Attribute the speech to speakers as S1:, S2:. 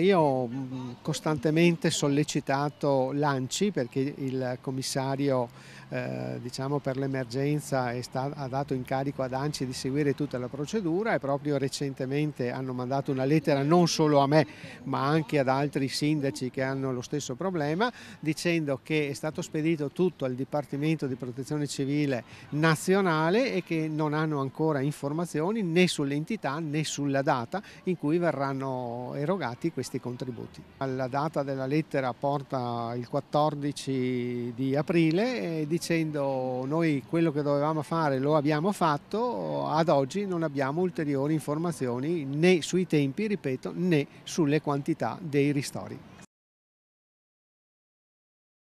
S1: Io ho mm, costantemente sollecitato l'ANCI perché il commissario eh, diciamo, per l'emergenza ha dato incarico ad ANCI di seguire tutta la procedura e proprio recentemente hanno mandato una lettera non solo a me ma anche ad altri sindaci che hanno lo stesso problema dicendo che è stato spedito tutto al Dipartimento di Protezione Civile nazionale e che non hanno ancora informazioni né sull'entità né sulla data in cui verranno erogati questi questi contributi. La data della lettera porta il 14 di aprile eh, dicendo noi quello che dovevamo fare lo abbiamo fatto, ad oggi non abbiamo ulteriori informazioni né sui tempi, ripeto, né sulle quantità dei ristori.